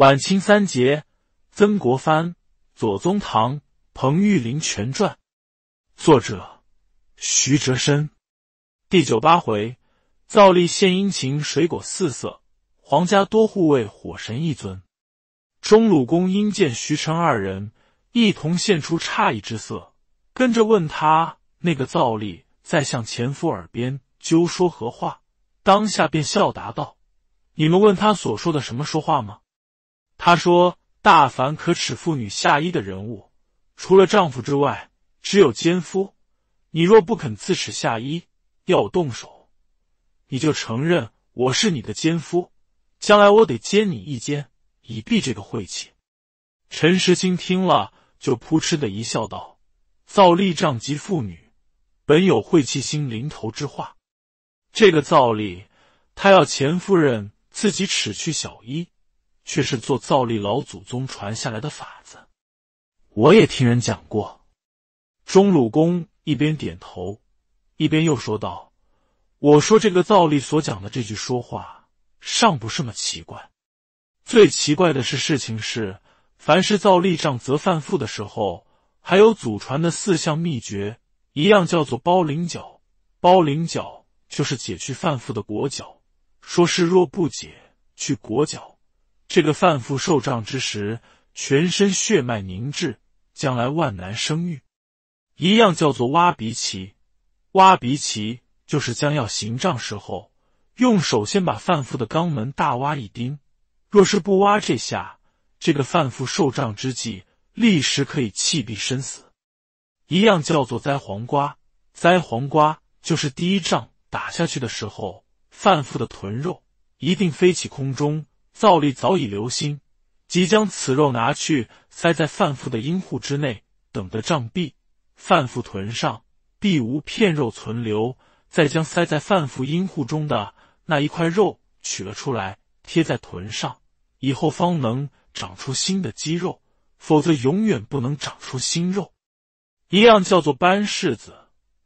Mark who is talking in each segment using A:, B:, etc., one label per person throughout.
A: 晚清三杰：曾国藩、左宗棠、彭玉麟全传，作者徐哲深。第九八回：造吏献殷勤，水果四色，皇家多护卫，火神一尊。中鲁公因见徐臣二人一同现出诧异之色，跟着问他：那个造吏在向前夫耳边究说何话？当下便笑答道：“你们问他所说的什么说话吗？”他说：“大凡可耻妇女下衣的人物，除了丈夫之外，只有奸夫。你若不肯自耻下衣，要我动手，你就承认我是你的奸夫，将来我得奸你一奸，以避这个晦气。”陈时兴听了，就扑哧的一笑道：“造立仗及妇女，本有晦气心临头之话。这个造例，他要钱夫人自己耻去小衣。”却是做造历老祖宗传下来的法子，我也听人讲过。钟鲁公一边点头，一边又说道：“我说这个造历所讲的这句说话，尚不是么奇怪？最奇怪的是事情是，凡是造历杖则犯富的时候，还有祖传的四项秘诀，一样叫做包灵角。包灵角就是解去犯富的裹脚，说是若不解去裹脚。”这个范妇受杖之时，全身血脉凝滞，将来万难生育。一样叫做挖鼻旗，挖鼻旗就是将要行杖时候，用手先把范妇的肛门大挖一丁。若是不挖，这下这个范妇受杖之际，立时可以气毙身死。一样叫做栽黄瓜，栽黄瓜就是第一仗打下去的时候，范妇的臀肉一定飞起空中。造历早已留心，即将此肉拿去塞在范父的阴户之内，等得胀闭，范父臀上必无片肉存留。再将塞在范父阴户中的那一块肉取了出来，贴在臀上，以后方能长出新的肌肉，否则永远不能长出新肉。一样叫做班柿子，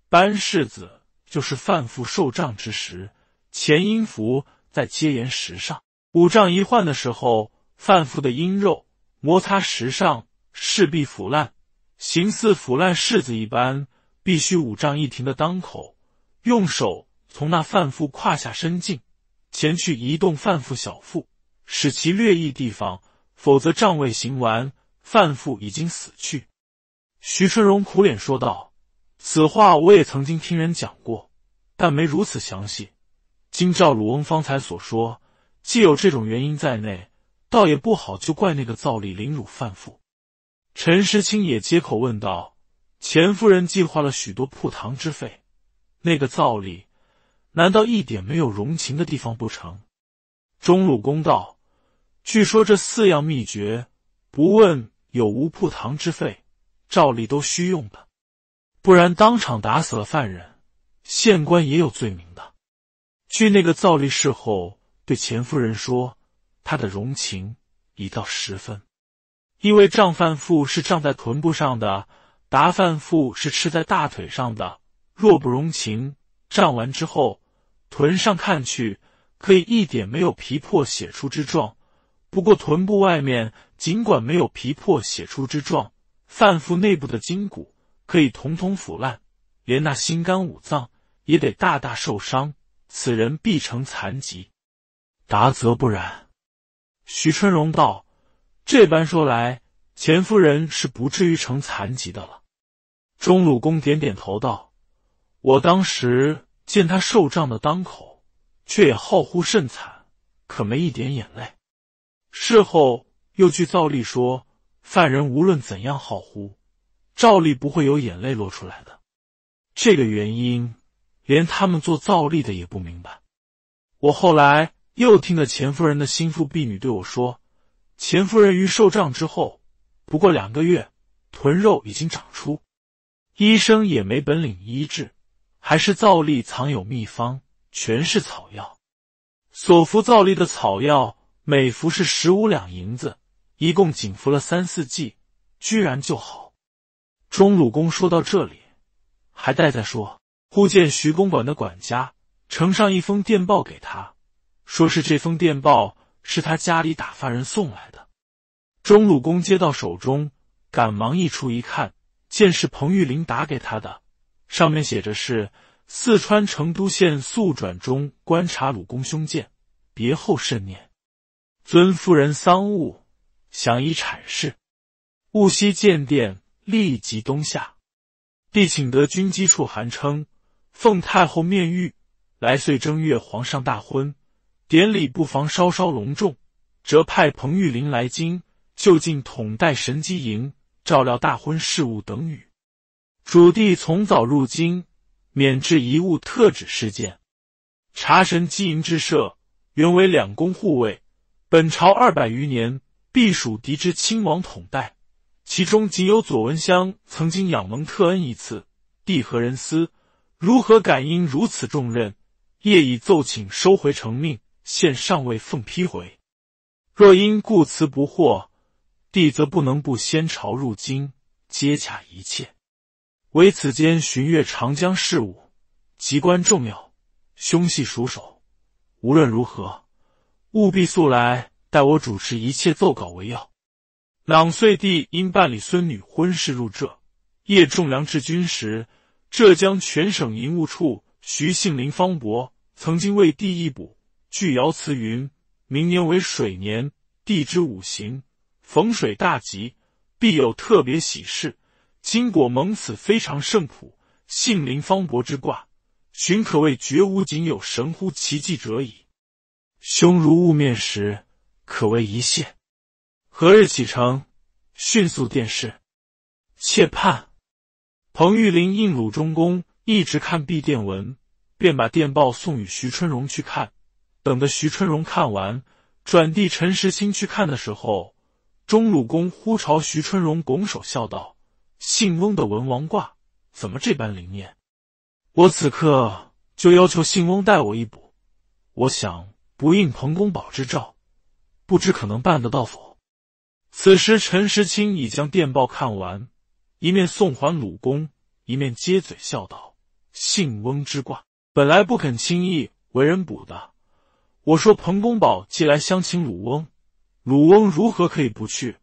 A: 班柿子就是范父受胀之时，前阴符在接岩石上。五丈一换的时候，范父的阴肉摩擦石上，势必腐烂，形似腐烂柿子一般。必须五丈一停的当口，用手从那范父胯下伸进，前去移动范父小腹，使其略异地方，否则杖未行完，范父已经死去。徐春荣苦脸说道：“此话我也曾经听人讲过，但没如此详细。今照鲁翁方才所说。”既有这种原因在内，倒也不好就怪那个造例凌辱犯妇。陈时清也接口问道：“钱夫人计划了许多铺堂之费，那个造例难道一点没有容情的地方不成？”中鲁公道：“据说这四样秘诀，不问有无铺堂之费，照例都需用的，不然当场打死了犯人，县官也有罪名的。据那个造例事后。”对钱夫人说：“他的容情已到十分，因为胀犯腹是胀在臀部上的，达犯腹是吃在大腿上的。若不容情，胀完之后，臀上看去可以一点没有皮破血出之状；不过臀部外面尽管没有皮破血出之状，犯腹内部的筋骨可以统统腐烂，连那心肝五脏也得大大受伤，此人必成残疾。”答则不然，徐春荣道：“这般说来，钱夫人是不至于成残疾的了。”钟鲁公点点头道：“我当时见他受杖的当口，却也号呼甚惨，可没一点眼泪。事后又据造例说，犯人无论怎样号呼，照例不会有眼泪落出来的。这个原因，连他们做造例的也不明白。我后来。”又听了钱夫人的心腹婢女对我说：“钱夫人于受杖之后，不过两个月，臀肉已经长出，医生也没本领医治，还是皂例藏有秘方，全是草药。所服皂例的草药，每服是十五两银子，一共仅服了三四剂，居然就好。”钟鲁公说到这里，还带在说，忽见徐公馆的管家呈上一封电报给他。说是这封电报是他家里打发人送来的，钟鲁公接到手中，赶忙一出一看，见是彭玉麟打给他的，上面写着是四川成都县速转中观察鲁公兄见，别后甚念，尊夫人丧务想以阐释，务惜见殿，立即东下，必请得军机处函称，奉太后面谕，来岁正月皇上大婚。典礼不妨稍稍隆重，折派彭玉麟来京，就近统带神机营，照料大婚事务等语。主地从早入京，免至遗物特旨事件。查神机营之设，原为两宫护卫，本朝二百余年，必属敌之亲王统带。其中仅有左文香曾经仰蒙特恩一次，帝何人思，如何敢应如此重任？夜已奏请收回成命。现尚未奉批回，若因故辞不获，帝则不能不先朝入京接洽一切。唯此间巡阅长江事务，极关重要，凶系熟手，无论如何，务必速来，待我主持一切奏稿为要。朗岁帝因办理孙女婚事入浙，叶仲良治军时，浙江全省银务处徐杏林、方伯曾经为帝一补。据爻辞云，明年为水年，地之五行逢水大吉，必有特别喜事。今果蒙此非常圣普，幸临方伯之卦，寻可谓绝无仅有，神乎奇迹者矣。兄如雾面时，可谓一现。何日启程？迅速电示。切盼。彭玉麟应鲁中公一直看毕电文，便把电报送与徐春荣去看。等的徐春荣看完，转递陈时清去看的时候，钟鲁公忽朝徐春荣拱手笑道：“姓翁的文王卦怎么这般灵验？我此刻就要求姓翁带我一卜。我想不应彭公宝之召，不知可能办得到否？”此时陈时清已将电报看完，一面送还鲁公，一面接嘴笑道：“姓翁之卦本来不肯轻易为人卜的。”我说：“彭公宝既来相请鲁翁，鲁翁如何可以不去？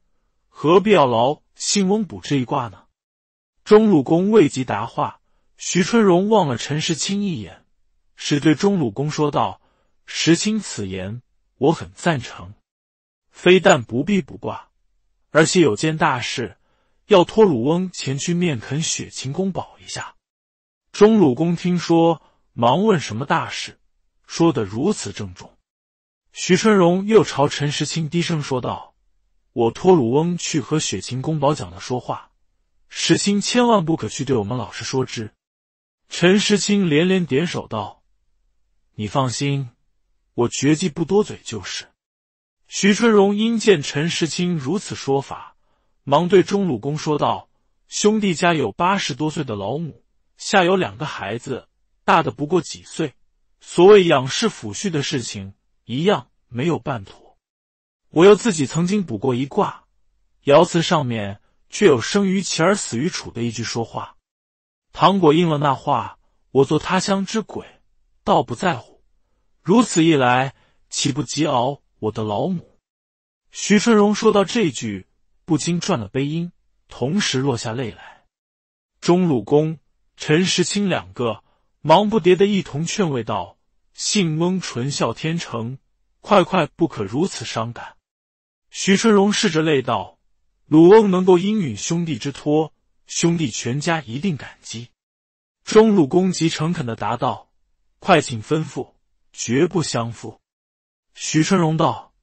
A: 何必要劳姓翁卜这一卦呢？”钟鲁公未及答话，徐春荣望了陈世清一眼，始对钟鲁公说道：“时清此言，我很赞成。非但不必卜卦，而且有件大事，要托鲁翁前去面恳雪晴公宝一下。”钟鲁公听说，忙问：“什么大事？”说的如此郑重，徐春荣又朝陈时清低声说道：“我托鲁翁去和雪晴公保讲了说话，时清千万不可去对我们老师说之。”陈时清连连点首道：“你放心，我绝技不多嘴就是。”徐春荣因见陈时清如此说法，忙对钟鲁公说道：“兄弟家有八十多岁的老母，下有两个孩子，大的不过几岁。”所谓养视抚恤的事情，一样没有办妥。我又自己曾经卜过一卦，爻辞上面却有“生于齐而死于楚”的一句说话。糖果应了那话，我做他乡之鬼，倒不在乎。如此一来，岂不急熬我的老母？徐春荣说到这句，不禁转了悲音，同时落下泪来。钟鲁公、陈时清两个。忙不迭的一同劝慰道：“姓翁纯孝天成，快快不可如此伤感。”徐春荣拭着泪道：“鲁翁能够应允兄弟之托，兄弟全家一定感激。”钟鲁公极诚恳的答道：“快请吩咐，绝不相负。”徐春荣道：“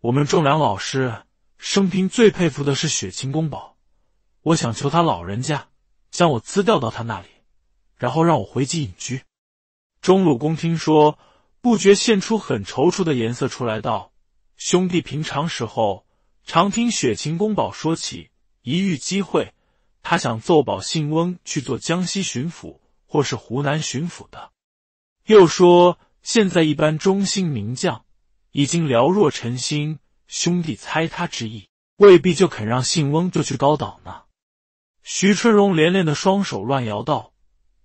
A: 我们仲良老师生平最佩服的是雪晴公宝，我想求他老人家将我资调到他那里。”然后让我回击隐居。钟鲁公听说，不觉现出很踌躇的颜色出来，道：“兄弟平常时候常听雪晴公宝说起，一遇机会，他想奏保信翁去做江西巡抚或是湖南巡抚的。又说现在一般忠心名将已经寥若晨星，兄弟猜他之意，未必就肯让信翁就去高岛呢。”徐春荣连连的双手乱摇道。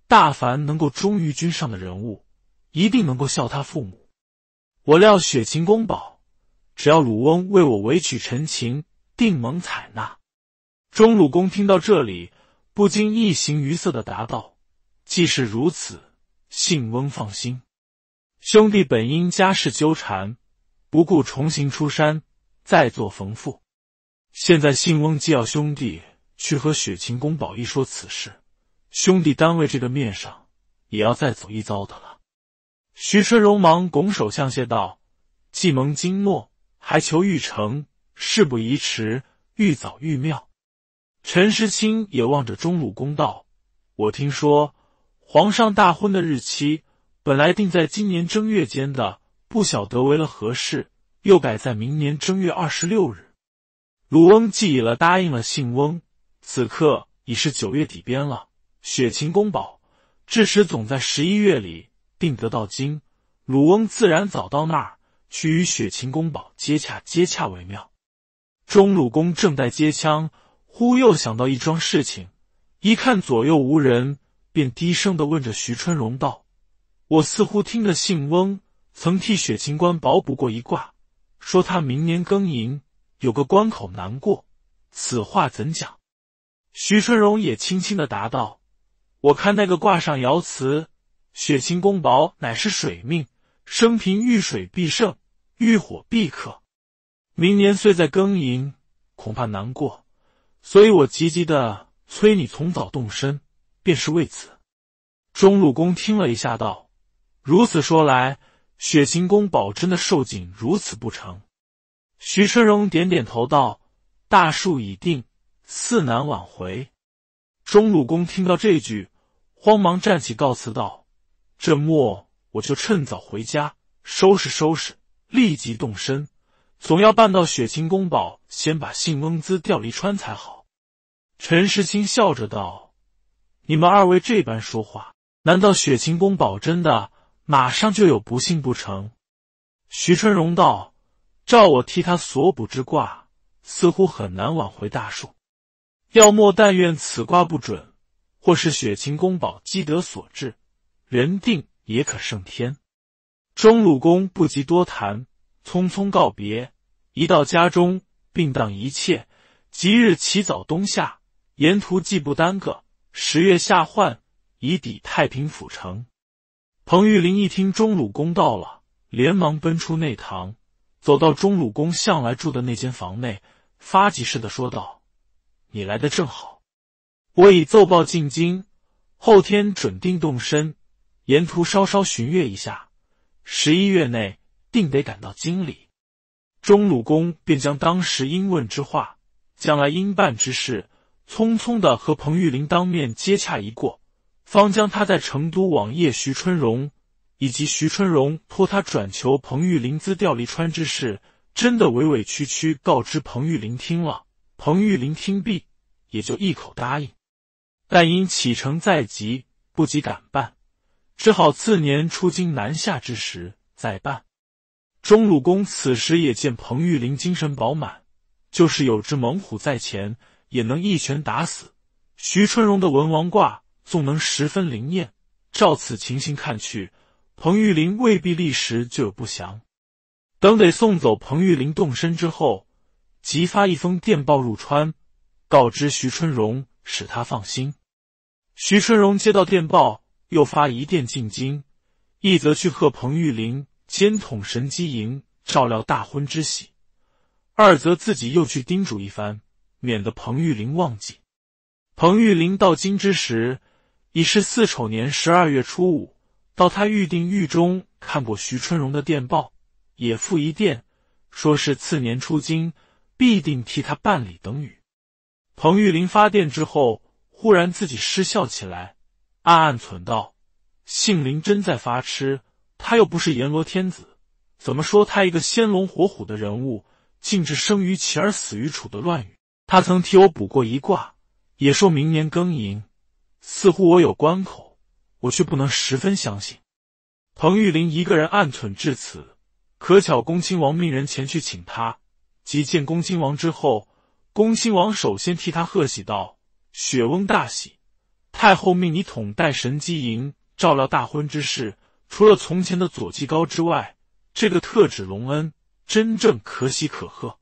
A: 大凡能够忠于君上的人物，一定能够孝他父母。我料雪晴公宝，只要鲁翁为我委曲陈情，定蒙采纳。钟鲁公听到这里，不禁一形于色的答道：“既是如此，信翁放心。兄弟本因家事纠缠，不顾重行出山，再做冯父。现在信翁既要兄弟去和雪晴公宝一说此事。”兄弟，单位这个面上也要再走一遭的了。徐春荣忙拱手相谢道：“既蒙金诺，还求玉成。事不宜迟，愈早愈妙。”陈时清也望着钟鲁公道：“我听说皇上大婚的日期本来定在今年正月间的，不晓得为了何事，又改在明年正月二十六日。鲁翁既已了答应了，姓翁此刻已是九月底边了。”雪晴宫宝，至时总在十一月里，定得到京鲁翁自然早到那儿去与雪晴宫宝接洽接洽为妙。钟鲁公正待接枪，忽又想到一桩事情，一看左右无人，便低声的问着徐春荣道：“我似乎听得姓翁曾替雪晴官保卜过一卦，说他明年庚寅有个关口难过，此话怎讲？”徐春荣也轻轻的答道。我看那个挂上瑶辞：“雪晴宫宝乃是水命，生平遇水必胜，遇火必克。明年岁在庚寅，恐怕难过，所以我急急的催你从早动身，便是为此。钟鲁公听了一下，道：“如此说来，雪晴宫宝真的寿景如此不成？”徐春荣点点头道：“大树已定，似难挽回。”钟鲁公听到这句。慌忙站起告辞道：“这末我就趁早回家收拾收拾，立即动身，总要办到雪晴宫宝，先把信翁资调离川才好。”陈世清笑着道：“你们二位这般说话，难道雪晴宫保真的马上就有不幸不成？”徐春荣道：“照我替他所卜之卦，似乎很难挽回大数，要莫但愿此卦不准。”或是雪晴宫宝积德所致，人定也可胜天。钟鲁公不及多谈，匆匆告别。一到家中，并当一切，即日起早东下，沿途既不耽搁，十月下换，以抵太平府城。彭玉林一听钟鲁公到了，连忙奔出内堂，走到钟鲁公向来住的那间房内，发急似的说道：“你来的正好。”我已奏报进京，后天准定动身，沿途稍稍巡阅一下，十一月内定得赶到京里。钟鲁公便将当时应问之话，将来应办之事，匆匆的和彭玉林当面接洽一过，方将他在成都往夜徐春荣，以及徐春荣托他转求彭玉林资调离川之事，真的委委屈屈告知彭玉林。听了彭玉林听毕，也就一口答应。但因启程在即，不及赶办，只好次年出京南下之时再办。钟鲁公此时也见彭玉麟精神饱满，就是有只猛虎在前，也能一拳打死。徐春荣的文王卦纵能十分灵验，照此情形看去，彭玉麟未必立时就有不祥。等得送走彭玉麟动身之后，即发一封电报入川，告知徐春荣，使他放心。徐春荣接到电报，又发一电进京，一则去贺彭玉林兼统神机营，照料大婚之喜；二则自己又去叮嘱一番，免得彭玉林忘记。彭玉林到京之时，已是四丑年十二月初五，到他预定狱中看过徐春荣的电报，也复一电，说是次年出京，必定替他办理等语。彭玉林发电之后。忽然自己失笑起来，暗暗忖道：“杏林真在发痴，他又不是阎罗天子，怎么说他一个仙龙活虎的人物，竟至生于齐而死于楚的乱语？他曾替我卜过一卦，也说明年庚寅，似乎我有关口，我却不能十分相信。”彭玉林一个人暗忖至此，可巧恭亲王命人前去请他，即见恭亲王之后，恭亲王首先替他贺喜道。雪翁大喜，太后命你统带神机营，照料大婚之事。除了从前的左继高之外，这个特旨隆恩，真正可喜可贺。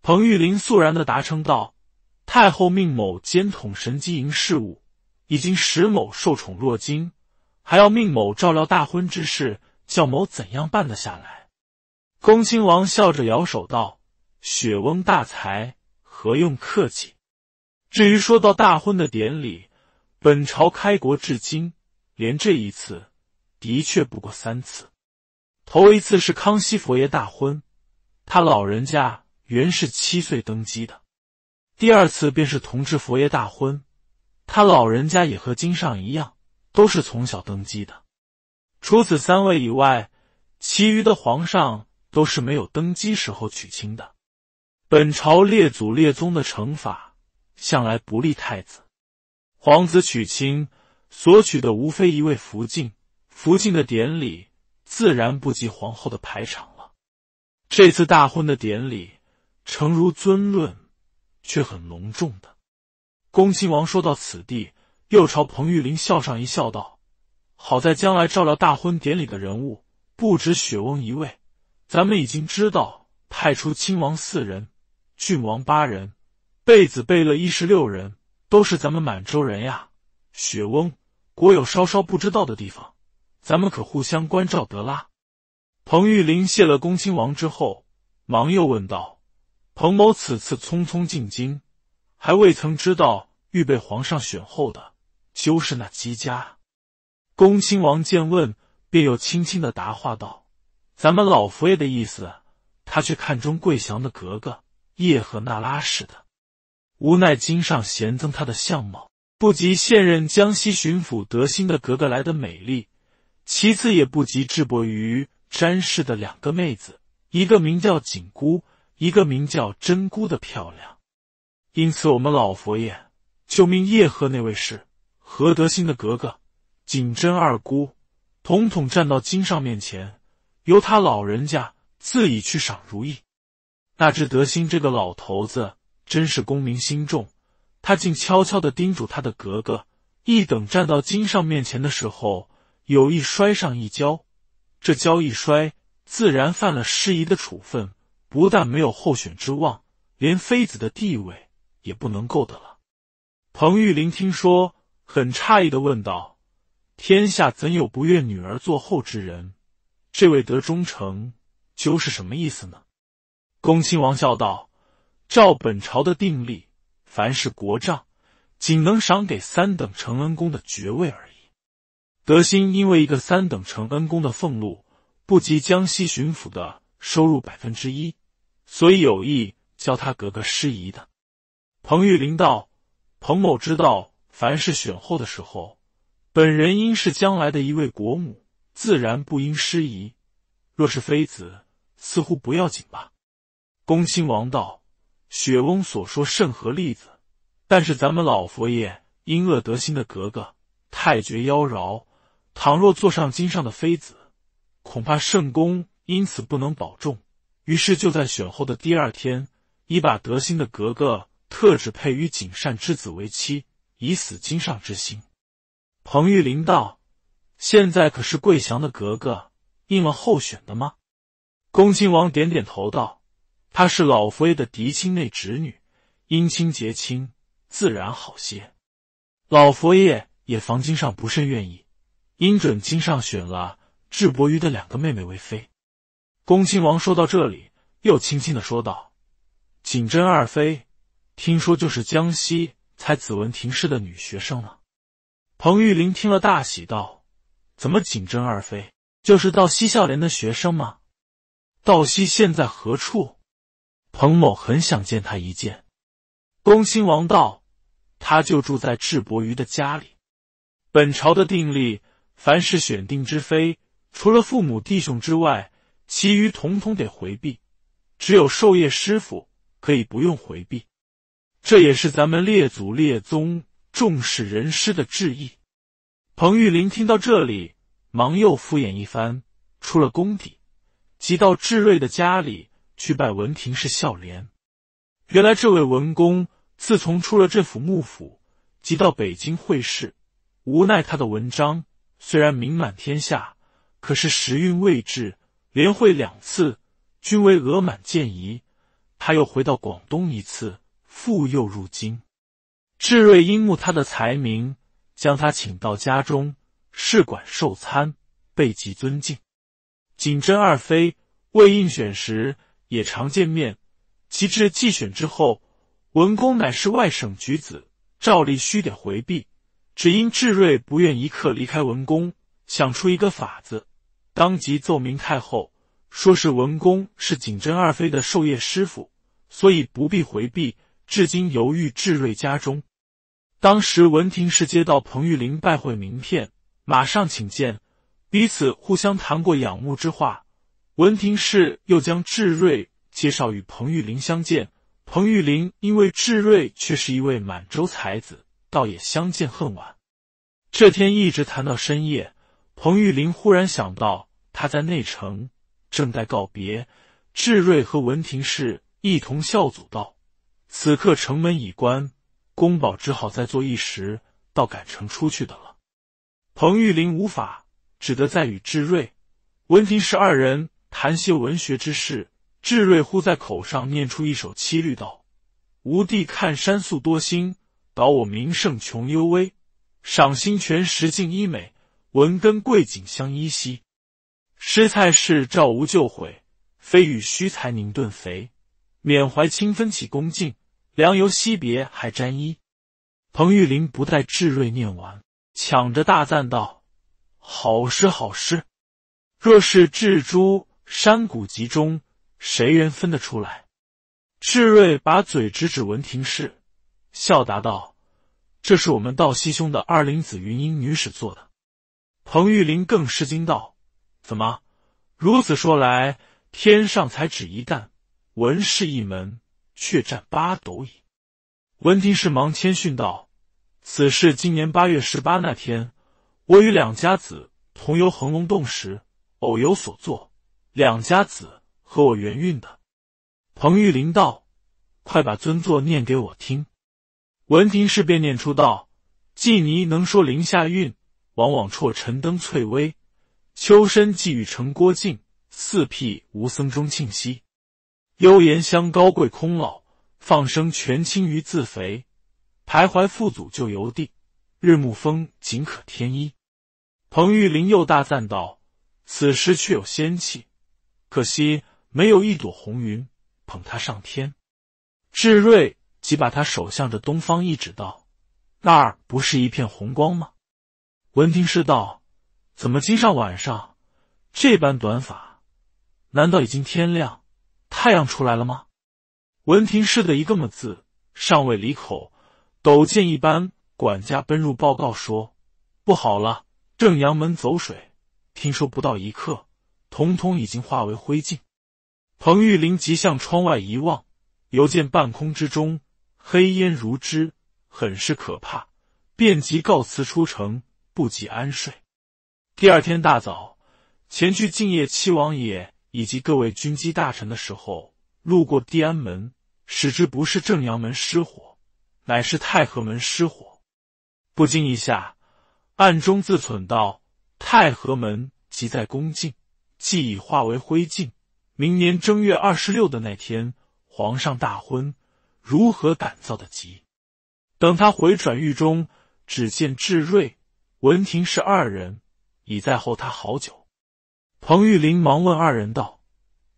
A: 彭玉林肃然的答称道：“太后命某兼统神机营事务，已经使某受宠若惊，还要命某照料大婚之事，叫某怎样办得下来？”恭亲王笑着摇手道：“雪翁大才，何用客气。”至于说到大婚的典礼，本朝开国至今，连这一次的确不过三次。头一次是康熙佛爷大婚，他老人家原是七岁登基的；第二次便是同治佛爷大婚，他老人家也和今上一样，都是从小登基的。除此三位以外，其余的皇上都是没有登基时候娶亲的。本朝列祖列宗的惩罚。向来不立太子，皇子娶亲所娶的无非一位福晋，福晋的典礼自然不及皇后的排场了。这次大婚的典礼，诚如尊论，却很隆重的。恭亲王说到此地，又朝彭玉林笑上一笑道：“好在将来照料大婚典礼的人物不止雪翁一位，咱们已经知道派出亲王四人，郡王八人。”贝子贝勒一十六人都是咱们满洲人呀，雪翁，国有稍稍不知道的地方，咱们可互相关照得啦。彭玉林谢了恭亲王之后，忙又问道：“彭某此次匆匆进京，还未曾知道预备皇上选后的，就是那姬家。”恭亲王见问，便又轻轻的答话道：“咱们老佛爷的意思，他却看中贵祥的格格叶赫那拉氏的。”无奈，金上贤增他的相貌不及现任江西巡抚德兴的格格来的美丽，其次也不及智博于詹氏的两个妹子，一个名叫锦姑，一个名叫真姑的漂亮。因此，我们老佛爷就命叶赫那位是何德兴的格格锦真二姑，统统站到金上面前，由他老人家自己去赏如意。那只德兴这个老头子。真是功名心重，他竟悄悄的叮嘱他的格格，一等站到金上面前的时候，有意摔上一跤。这跤一摔，自然犯了失仪的处分，不但没有候选之望，连妃子的地位也不能够得了。彭玉林听说，很诧异的问道：“天下怎有不愿女儿做后之人？这位德忠诚究竟是什么意思呢？”恭亲王笑道。照本朝的定例，凡是国丈，仅能赏给三等承恩公的爵位而已。德兴因为一个三等承恩公的俸禄不及江西巡抚的收入百分之一，所以有意教他格格失仪的。彭玉林道：“彭某知道，凡是选后的时候，本人应是将来的一位国母，自然不应失仪。若是妃子，似乎不要紧吧？”恭亲王道。雪翁所说甚合例子，但是咱们老佛爷因恶得心的格格太绝妖娆，倘若坐上金上的妃子，恐怕圣宫因此不能保重。于是就在选后的第二天，已把得心的格格特指配与景善之子为妻，以死金上之心。彭玉林道：“现在可是桂祥的格格应了候选的吗？”恭亲王点点头道。她是老佛爷的嫡亲内侄女，姻亲结亲自然好些。老佛爷也房金上不甚愿意，因准金上选了智伯瑜的两个妹妹为妃。恭亲王说到这里，又轻轻的说道：“景珍二妃，听说就是江西才子文庭氏的女学生了。彭玉林听了大喜道：“怎么景珍二妃就是道西孝廉的学生吗？道西现在何处？”彭某很想见他一见，恭亲王道：“他就住在智伯瑜的家里。本朝的定例，凡是选定之妃，除了父母弟兄之外，其余统统得回避，只有授业师傅可以不用回避。这也是咱们列祖列宗重视人师的志意。”彭玉林听到这里，忙又敷衍一番，出了宫邸，即到智睿的家里。去拜文廷是孝廉，原来这位文公自从出了这府幕府，即到北京会试，无奈他的文章虽然名满天下，可是时运未至，连会两次均为额满见遗。他又回到广东一次，复又入京。志瑞因慕他的才名，将他请到家中，试管受餐，备极尊敬。景真二妃未应选时。也常见面，及至祭选之后，文公乃是外省举子，照例须得回避。只因智睿不愿一刻离开文公，想出一个法子，当即奏明太后，说是文公是景珍二妃的授业师傅，所以不必回避，至今犹豫智睿家中。当时文廷是接到彭玉麟拜会名片，马上请见，彼此互相谈过仰慕之话。文廷式又将志瑞介绍与彭玉林相见，彭玉林因为志瑞却是一位满洲才子，倒也相见恨晚。这天一直谈到深夜，彭玉林忽然想到他在内城正待告别，志瑞和文廷式一同效祖道：“此刻城门已关，宫宝只好再坐一时，到赶城出去的了。”彭玉林无法，只得再与志瑞、文廷式二人。谈些文学之事，智睿忽在口上念出一首七律道：“吾地看山素多星，倒我名胜穷幽微。赏心泉石尽依美，文根桂景相依稀。诗蔡事照无旧悔，非与虚才宁顿肥。缅怀清分起恭敬，良由惜别还沾衣。”彭玉林不待智睿念完，抢着大赞道：“好诗，好诗！若是智珠。”山谷集中，谁人分得出来？志瑞把嘴直指文廷式，笑答道：“这是我们道西兄的二林子云英女史做的。”彭玉麟更吃惊道：“怎么如此说来？天上才只一弹，文氏一门却占八斗矣！”文廷式忙谦逊道：“此事今年八月十八那天，我与两家子同游恒龙洞时，偶有所作。”两家子和我圆运的，彭玉林道：“快把尊座念给我听。”文廷式便念出道：“季尼能说林下韵，往往辍晨登翠微。秋深寄语成郭靖，四辟无僧中庆息。幽岩香高贵空老，放生全清于自肥。徘徊父祖旧游地，日暮风仅可添衣。”彭玉林又大赞道：“此时却有仙气。”可惜没有一朵红云捧他上天。志瑞即把他手向着东方一指道：“那儿不是一片红光吗？”文廷是道：“怎么今上晚上这般短法？难道已经天亮，太阳出来了吗？”文廷是的一个么字尚未离口，抖见一般管家奔入报告说：“不好了，正阳门走水！听说不到一刻。”统统已经化为灰烬，彭玉林即向窗外一望，犹见半空之中黑烟如织，很是可怕，便即告辞出城，不及安睡。第二天大早前去敬业七王爷以及各位军机大臣的时候，路过地安门，使之不是正阳门失火，乃是太和门失火，不禁一下暗中自忖道：“太和门即在宫禁。”既已化为灰烬，明年正月二十六的那天，皇上大婚，如何赶造的急？等他回转狱中，只见智睿、文婷是二人已在候他好久。彭玉林忙问二人道：“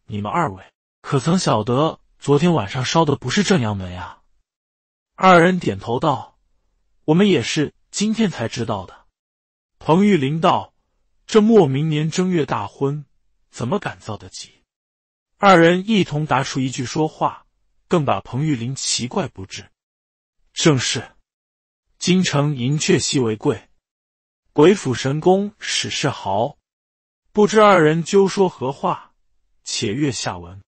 A: 你们二位可曾晓得昨天晚上烧的不是正阳门呀？”二人点头道：“我们也是今天才知道的。”彭玉林道：“这莫明年正月大婚。”怎么敢造得起？二人一同答出一句说话，更把彭玉林奇怪不至。正是，京城银雀稀为贵，鬼斧神工始是豪。不知二人究说何话？且阅下文。